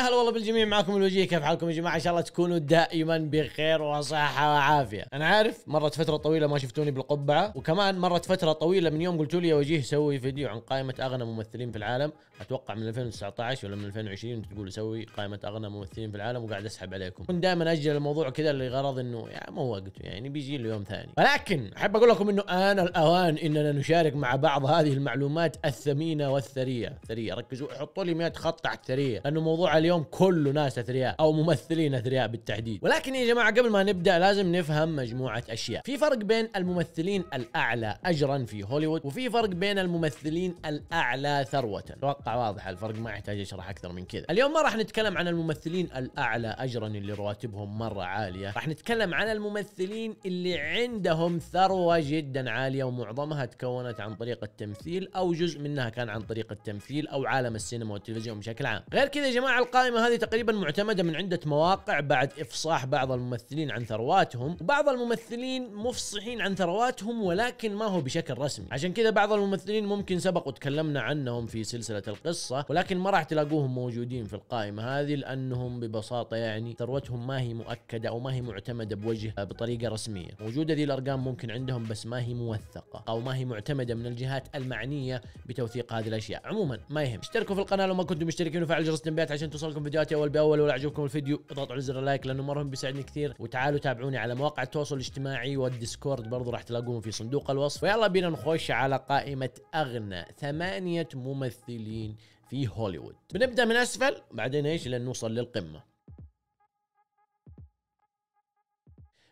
يا هلا والله بالجميع معاكم الوجيه كيف حالكم يا جماعه ان شاء الله تكونوا دائما بخير وصحه وعافيه انا عارف مرت فتره طويله ما شفتوني بالقبعه وكمان مرت فتره طويله من يوم قلتوا لي يا وجيه سوي فيديو عن قائمه اغنى ممثلين في العالم اتوقع من 2019 ولا من 2020 تقولوا سوي قائمه اغنى ممثلين في العالم وقاعد اسحب عليكم كنت دائما اجل الموضوع كذا لغرض انه يعني مو وقته يعني بيجي له يوم ثاني ولكن احب اقول لكم انه ان الاوان اننا نشارك مع بعض هذه المعلومات الثمينه والثريه ثريه ركزوا حطوا لي 100 خط على الثريه لانه موضوع اليوم اليوم كله ناس اثرياء او ممثلين اثرياء بالتحديد ولكن يا جماعه قبل ما نبدا لازم نفهم مجموعه اشياء في فرق بين الممثلين الاعلى اجرا في هوليوود وفي فرق بين الممثلين الاعلى ثروه اتوقع واضح الفرق ما يحتاج اشرح اكثر من كذا اليوم ما راح نتكلم عن الممثلين الاعلى اجرا اللي رواتبهم مره عاليه راح نتكلم عن الممثلين اللي عندهم ثروه جدا عاليه ومعظمها تكونت عن طريق التمثيل او جزء منها كان عن طريق التمثيل او عالم السينما والتلفزيون بشكل عام غير كذا يا جماعه القائمة هذه تقريبا معتمدة من عدة مواقع بعد إفصاح بعض الممثلين عن ثرواتهم وبعض الممثلين مفصحين عن ثرواتهم ولكن ما هو بشكل رسمي عشان كذا بعض الممثلين ممكن سبق وتكلمنا عنهم في سلسلة القصة ولكن ما راح تلاقوهم موجودين في القائمة هذه لأنهم ببساطة يعني ثروتهم ما هي مؤكدة أو ما هي معتمدة بوجه بطريقة رسمية موجودة ذي الأرقام ممكن عندهم بس ما هي موثقة أو ما هي معتمدة من الجهات المعنية بتوثيق هذه الأشياء عموما ما يهم اشتركوا في القناة لو ما كنتم مشتركين وفعل جرس التنبيهات عشان توصلكم فيديوهاتي اول باول ولو عجبكم الفيديو اضغطوا على زر اللايك لانه مره بيساعدني كثير وتعالوا تابعوني على مواقع التواصل الاجتماعي والديسكورد برضو راح تلاقوهم في صندوق الوصف ويلا بينا نخش على قائمه اغنى ثمانيه ممثلين في هوليوود بنبدا من اسفل بعدين ايش لنوصل للقمه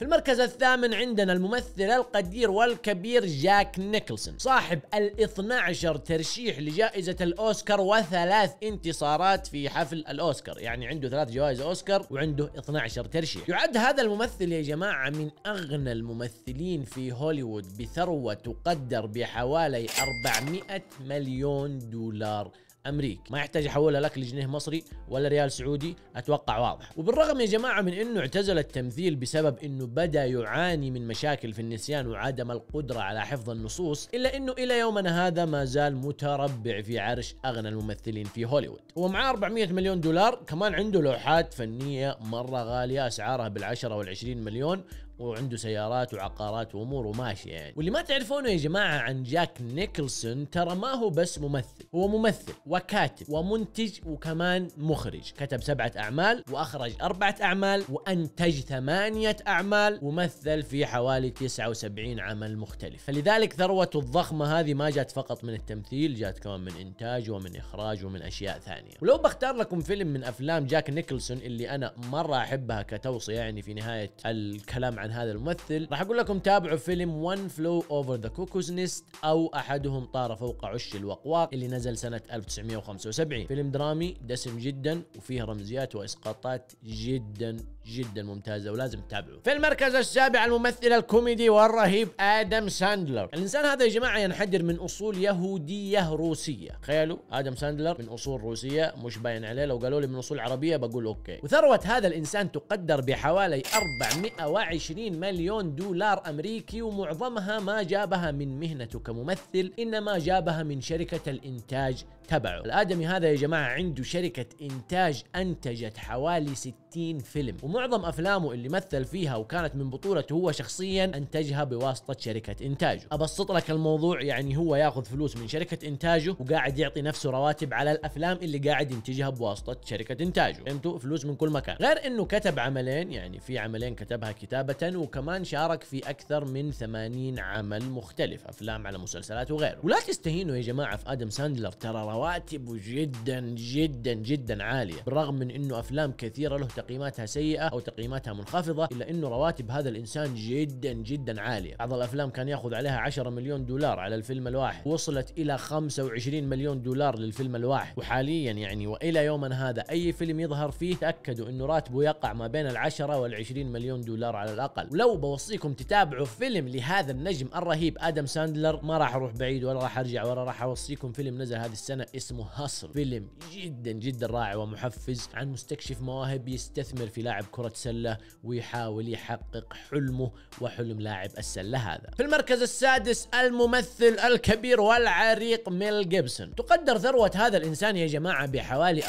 في المركز الثامن عندنا الممثل القدير والكبير جاك نيكلسون صاحب ال 12 ترشيح لجائزة الأوسكار وثلاث انتصارات في حفل الأوسكار يعني عنده ثلاث جوائز أوسكار وعنده 12 ترشيح يعد هذا الممثل يا جماعة من أغنى الممثلين في هوليوود بثروة تقدر بحوالي 400 مليون دولار امريكي ما يحتاج احولها لك لجنيه مصري ولا ريال سعودي اتوقع واضح وبالرغم يا جماعه من انه اعتزل التمثيل بسبب انه بدا يعاني من مشاكل في النسيان وعدم القدره على حفظ النصوص الا انه الى يومنا هذا ما زال متربع في عرش اغنى الممثلين في هوليوود ومعاه 400 مليون دولار كمان عنده لوحات فنيه مره غاليه اسعارها بال10 وال20 مليون وعنده سيارات وعقارات وامور وماشي يعني واللي ما تعرفونه يا جماعه عن جاك نيكلسون ترى ما هو بس ممثل هو ممثل وكاتب ومنتج وكمان مخرج كتب سبعه اعمال واخرج اربعه اعمال وانتج ثمانيه اعمال ومثل في حوالي 79 عمل مختلف فلذلك ثروته الضخمه هذه ما جات فقط من التمثيل جات كمان من انتاج ومن اخراج ومن اشياء ثانيه ولو بختار لكم فيلم من افلام جاك نيكلسون اللي انا مره احبها كتوصيه يعني في نهايه الكلام عن عن هذا الممثل راح اقول لكم تابعوا فيلم وان فلو اوفر ذا كوكوز نيست او احدهم طار فوق عش الوقواق اللي نزل سنه 1975 فيلم درامي دسم جدا وفيه رمزيات واسقاطات جدا جدا ممتازه ولازم تتابعوه في المركز السابع الممثل الكوميدي والرهيب ادم ساندلر الانسان هذا يا جماعه ينحدر من اصول يهوديه روسيه تخيلوا ادم ساندلر من اصول روسيه مش باين عليه لو قالوا لي من اصول عربيه بقول اوكي وثروه هذا الانسان تقدر بحوالي 420 80 مليون دولار أمريكي ومعظمها ما جابها من مهنته كممثل إنما جابها من شركة الإنتاج تبعه الآدمي هذا يا جماعة عنده شركة إنتاج أنتجت حوالي 60 فيلم ومعظم أفلامه اللي مثل فيها وكانت من بطولته هو شخصيا أنتجها بواسطة شركة إنتاجه أبسط لك الموضوع يعني هو ياخذ فلوس من شركة إنتاجه وقاعد يعطي نفسه رواتب على الأفلام اللي قاعد ينتجها بواسطة شركة إنتاجه فهمتوا فلوس من كل مكان غير إنه كتب عملين يعني في عملين كتبها كتابة جدا وكمان شارك في اكثر من 80 عمل مختلف افلام على مسلسلات وغيره ولا تستهينوا يا جماعه في ادم ساندلر ترى رواتبه جدا جدا جدا عاليه بالرغم من انه افلام كثيره له تقييماتها سيئه او تقييماتها منخفضه الا انه رواتب هذا الانسان جدا جدا عاليه بعض الافلام كان ياخذ عليها 10 مليون دولار على الفيلم الواحد وصلت الى 25 مليون دولار للفيلم الواحد وحاليا يعني والى يومنا هذا اي فيلم يظهر فيه تاكدوا انه راتبه يقع ما بين ال 10 وال 20 مليون دولار على الاقل اقل ولو بوصيكم تتابعوا فيلم لهذا النجم الرهيب ادم ساندلر ما راح اروح بعيد ولا راح ارجع ولا راح اوصيكم فيلم نزل هذه السنه اسمه هاسل فيلم جدا جدا رائع ومحفز عن مستكشف مواهب يستثمر في لاعب كره سله ويحاول يحقق حلمه وحلم لاعب السله هذا في المركز السادس الممثل الكبير والعريق ميل جيبسون تقدر ثروه هذا الانسان يا جماعه بحوالي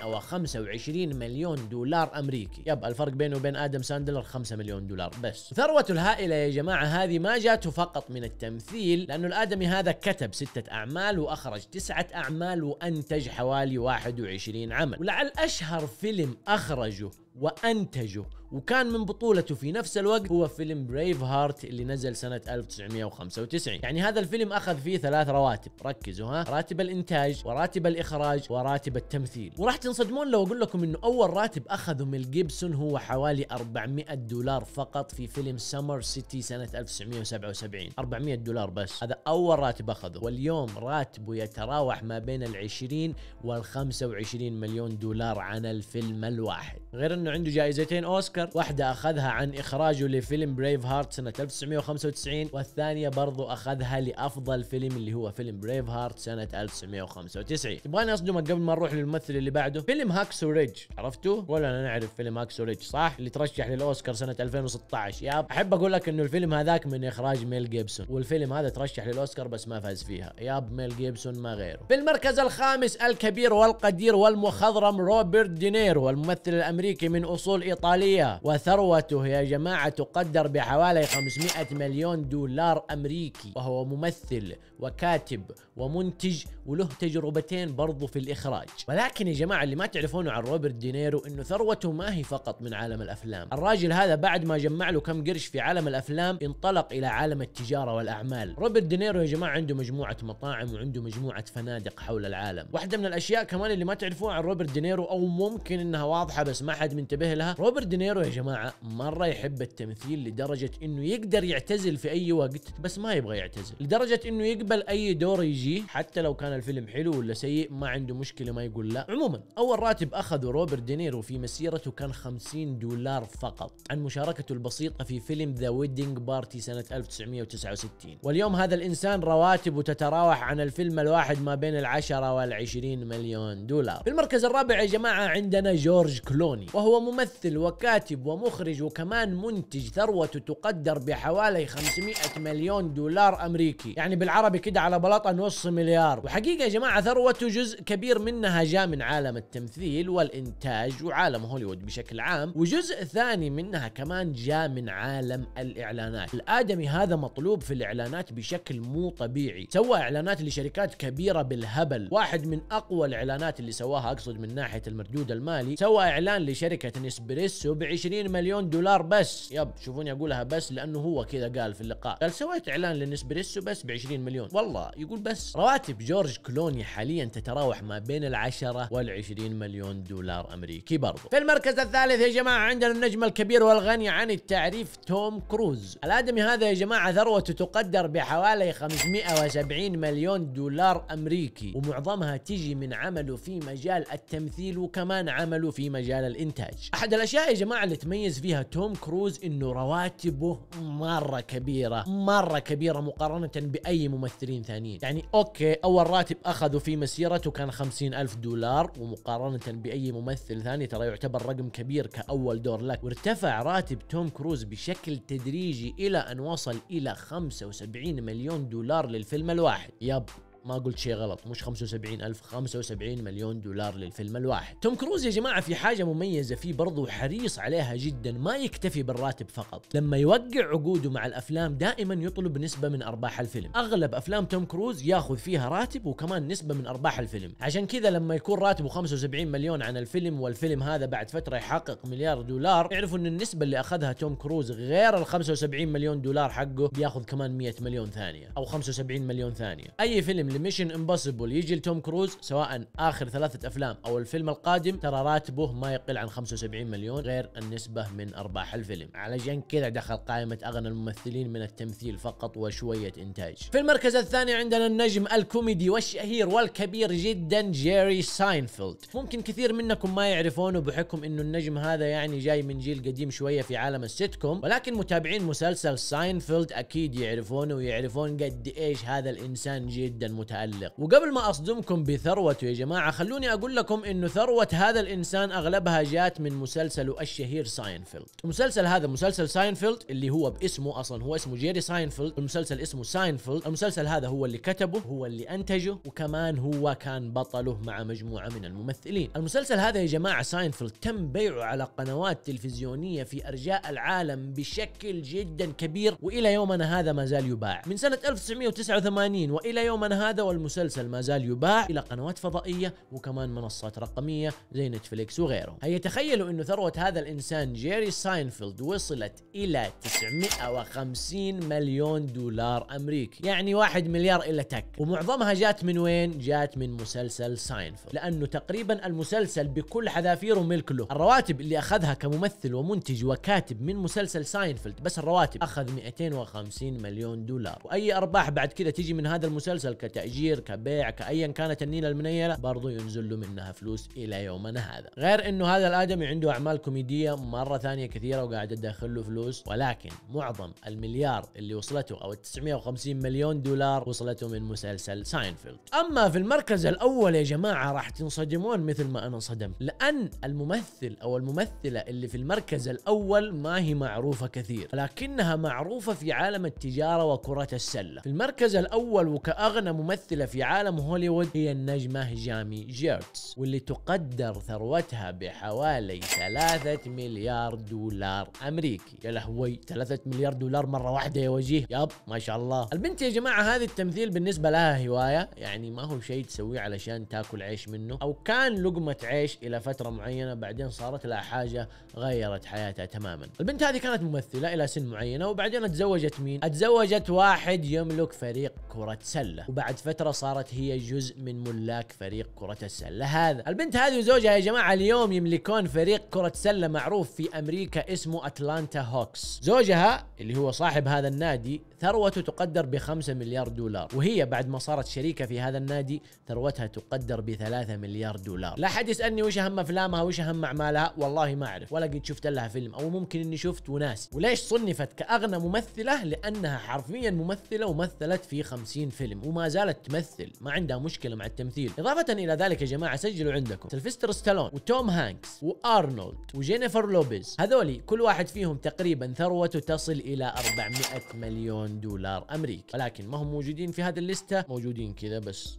425 مليون دولار امريكي يب الفرق بينه وبين ادم ساندلر 5 مليون دولار دولار بس ثروته الهائلة يا جماعة هذه ما جاته فقط من التمثيل لأنه الآدمي هذا كتب ستة أعمال وأخرج تسعة أعمال وأنتج حوالي 21 عمل ولعل أشهر فيلم أخرجه وأنتجه وكان من بطولته في نفس الوقت هو فيلم بريف هارت اللي نزل سنة 1995 يعني هذا الفيلم أخذ فيه ثلاث رواتب ركزوا ها راتب الإنتاج وراتب الإخراج وراتب التمثيل وراح تنصدمون لو أقول لكم أنه أول راتب أخذه ميل جيبسون هو حوالي 400 دولار فقط في فيلم سمر سيتي سنة 1977 400 دولار بس هذا أول راتب أخذه واليوم راتبه يتراوح ما بين ال 20 وال 25 مليون دولار عن الفيلم الواحد غير أنه عنده جائزتين أوسكار اوسكار واحده اخذها عن اخراجه لفيلم بريف هارت سنه 1995 والثانيه برضو اخذها لافضل فيلم اللي هو فيلم بريف هارت سنه 1995 تبغاني اصدمك قبل ما نروح للممثل اللي بعده فيلم هاكسو ريدج عرفتوه ولا انا نعرف فيلم هاكسو ريدج صح اللي ترشح للاوسكار سنه 2016 ياب احب اقول لك انه الفيلم هذاك من اخراج ميل جيبسون والفيلم هذا ترشح للاوسكار بس ما فاز فيها ياب ميل جيبسون ما غيره في المركز الخامس الكبير والقدير والمخضرم روبرت دينيرو الممثل الامريكي من اصول ايطاليه وثروته يا جماعة تقدر بحوالي 500 مليون دولار أمريكي وهو ممثل وكاتب ومنتج وله تجربتين برضو في الإخراج ولكن يا جماعة اللي ما تعرفونه عن روبرت دينيرو أنه ثروته ما هي فقط من عالم الأفلام الراجل هذا بعد ما جمع له كم قرش في عالم الأفلام انطلق إلى عالم التجارة والأعمال روبرت دينيرو يا جماعة عنده مجموعة مطاعم وعنده مجموعة فنادق حول العالم واحدة من الأشياء كمان اللي ما تعرفوها عن روبرت دينيرو أو ممكن أنها واضحة بس ما حد منتبه لها روبرت دينيرو كانو يا جماعه مره يحب التمثيل لدرجه انه يقدر يعتزل في اي وقت بس ما يبغى يعتزل لدرجه انه يقبل اي دور يجيه حتى لو كان الفيلم حلو ولا سيء ما عنده مشكله ما يقول لا عموما اول راتب اخذه روبرت دينيرو في مسيرته كان 50 دولار فقط عن مشاركته البسيطه في فيلم ذا ويدنج بارتي سنه 1969 واليوم هذا الانسان رواتبه تتراوح عن الفيلم الواحد ما بين العشرة والعشرين مليون دولار في المركز الرابع يا جماعة عندنا جورج كلوني وهو ممثل وكاتب كاتب ومخرج وكمان منتج ثروته تقدر بحوالي 500 مليون دولار امريكي يعني بالعربي كده على بلاطه نص مليار وحقيقه يا جماعه ثروته جزء كبير منها جاء من عالم التمثيل والانتاج وعالم هوليوود بشكل عام وجزء ثاني منها كمان جاء من عالم الاعلانات الادمي هذا مطلوب في الاعلانات بشكل مو طبيعي سوى اعلانات لشركات كبيره بالهبل واحد من اقوى الاعلانات اللي سواها اقصد من ناحيه المردود المالي سوى اعلان لشركه نسبريسو ب 20 مليون دولار بس يب شوفوني اقولها بس لانه هو كذا قال في اللقاء قال سويت اعلان لنسبريسو بس ب 20 مليون والله يقول بس رواتب جورج كلوني حاليا تتراوح ما بين العشرة وال 20 مليون دولار امريكي برضو في المركز الثالث يا جماعه عندنا النجم الكبير والغني عن التعريف توم كروز الادمي هذا يا جماعه ثروته تقدر بحوالي 570 مليون دولار امريكي ومعظمها تجي من عمله في مجال التمثيل وكمان عمله في مجال الانتاج احد الاشياء يا جماعه اللي تميز فيها توم كروز انه رواتبه مره كبيره مره كبيره مقارنه باي ممثلين ثانيين يعني اوكي اول راتب اخذه في مسيرته كان خمسين ألف دولار ومقارنه باي ممثل ثاني ترى يعتبر رقم كبير كاول دور لك وارتفع راتب توم كروز بشكل تدريجي الى ان وصل الى 75 مليون دولار للفيلم الواحد يب ما قلت شيء غلط مش 75 ألف 75 مليون دولار للفيلم الواحد توم كروز يا جماعة في حاجة مميزة فيه برضو حريص عليها جدا ما يكتفي بالراتب فقط لما يوقع عقوده مع الأفلام دائما يطلب نسبة من أرباح الفيلم أغلب أفلام توم كروز ياخذ فيها راتب وكمان نسبة من أرباح الفيلم عشان كذا لما يكون راتبه 75 مليون عن الفيلم والفيلم هذا بعد فترة يحقق مليار دولار يعرفوا أن النسبة اللي أخذها توم كروز غير ال 75 مليون دولار حقه بياخذ كمان 100 مليون ثانية أو 75 مليون ثانية أي فيلم ميشن امبوسيبل يجي لتوم كروز سواء اخر ثلاثه افلام او الفيلم القادم ترى راتبه ما يقل عن 75 مليون غير النسبه من ارباح الفيلم علشان كذا دخل قائمه اغنى الممثلين من التمثيل فقط وشويه انتاج في المركز الثاني عندنا النجم الكوميدي والشهير والكبير جدا جيري ساينفيلد ممكن كثير منكم ما يعرفونه بحكم انه النجم هذا يعني جاي من جيل قديم شويه في عالم السيت كوم ولكن متابعين مسلسل ساينفيلد اكيد يعرفونه ويعرفون قد ايش هذا الانسان جدا متابع متألق وقبل ما أصدمكم بثروته يا جماعة خلوني أقول لكم أنه ثروة هذا الإنسان أغلبها جات من مسلسله الشهير ساينفيلد المسلسل هذا مسلسل ساينفيلد اللي هو باسمه أصلا هو اسمه جيري ساينفيلد المسلسل اسمه ساينفيلد المسلسل هذا هو اللي كتبه هو اللي أنتجه وكمان هو كان بطله مع مجموعة من الممثلين المسلسل هذا يا جماعة ساينفيلد تم بيعه على قنوات تلفزيونية في أرجاء العالم بشكل جدا كبير وإلى يومنا هذا ما زال يباع من سنة 1989 وإلى يومنا هذا هذا والمسلسل ما زال يباع إلى قنوات فضائية وكمان منصات رقمية زي نتفليكس وغيره هيا تخيلوا أنه ثروة هذا الإنسان جيري ساينفيلد وصلت إلى 950 مليون دولار أمريكي يعني واحد مليار إلا تك ومعظمها جات من وين؟ جات من مسلسل ساينفيلد لأنه تقريبا المسلسل بكل حذافيره ملك له الرواتب اللي أخذها كممثل ومنتج وكاتب من مسلسل ساينفيلد بس الرواتب أخذ 250 مليون دولار وأي أرباح بعد كذا تجي من هذا المسلسل كتاب كتاجير كبيع كايا كانت النيله المنيله برضو ينزل له منها فلوس الى يومنا هذا غير انه هذا الادمي عنده اعمال كوميديه مره ثانيه كثيره وقاعد تدخل له فلوس ولكن معظم المليار اللي وصلته او ال 950 مليون دولار وصلته من مسلسل ساينفيلد اما في المركز الاول يا جماعه راح تنصدمون مثل ما انا انصدمت لان الممثل او الممثله اللي في المركز الاول ما هي معروفه كثير لكنها معروفه في عالم التجاره وكره السله في المركز الاول وكاغنى ممثلة في عالم هوليوود هي النجمة جامي جيرتس واللي تقدر ثروتها بحوالي 3 مليار دولار أمريكي يا لهوي 3 مليار دولار مرة واحدة يا وجيه ياب ما شاء الله البنت يا جماعة هذه التمثيل بالنسبة لها هواية يعني ما هو شيء تسويه علشان تاكل عيش منه أو كان لقمة عيش إلى فترة معينة بعدين صارت لها حاجة غيرت حياتها تماما البنت هذه كانت ممثلة إلى سن معينة وبعدين اتزوجت مين؟ اتزوجت واحد يملك فريق كرة سلة وبعد فترة صارت هي جزء من ملاك فريق كرة السلة هذا البنت هذه وزوجها يا جماعة اليوم يملكون فريق كرة سلة معروف في أمريكا اسمه أتلانتا هوكس زوجها اللي هو صاحب هذا النادي ثروته تقدر ب 5 مليار دولار وهي بعد ما صارت شريكه في هذا النادي ثروتها تقدر ب 3 مليار دولار لا حد يسالني وش اهم افلامها وش اهم اعمالها والله ما اعرف ولا قد شفت لها فيلم او ممكن اني شفت وناس وليش صنفت كاغنى ممثله لانها حرفيا ممثله ومثلت في 50 فيلم وما زالت تمثل ما عندها مشكله مع التمثيل اضافه الى ذلك يا جماعه سجلوا عندكم سلفستر ستالون وتوم هانكس وارنولد وجينيفر لوبيز هذولي كل واحد فيهم تقريبا ثروته تصل الى 400 مليون مليون دولار أمريكي ولكن ما هم موجودين في هذه الليستة موجودين كذا بس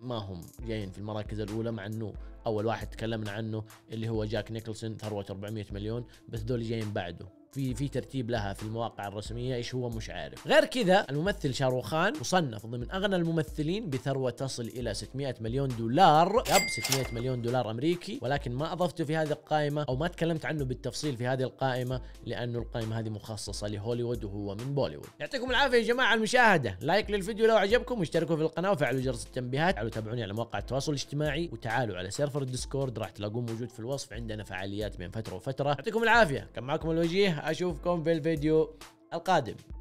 ما هم جايين في المراكز الاولى مع انه اول واحد تكلمنا عنه اللي هو جاك نيكلسون ثروه 400 مليون بس دول جايين بعده في في ترتيب لها في المواقع الرسميه ايش هو مش عارف غير كذا الممثل شاروخان مصنف ضمن اغنى الممثلين بثروه تصل الى 600 مليون دولار يب 600 مليون دولار امريكي ولكن ما اضفته في هذه القائمه او ما تكلمت عنه بالتفصيل في هذه القائمه لانه القائمه هذه مخصصه لهوليوود وهو من بوليوود يعطيكم العافيه يا جماعه على المشاهده لايك للفيديو لو عجبكم واشتركوا في القناه وفعلوا جرس التنبيهات تعالوا تابعوني على مواقع التواصل الاجتماعي وتعالوا على سيرفر الديسكورد راح تلاقوه موجود في الوصف عندنا فعاليات بين فتره وفتره يعطيكم العافيه كان معكم الوجيه اشوفكم بالفيديو القادم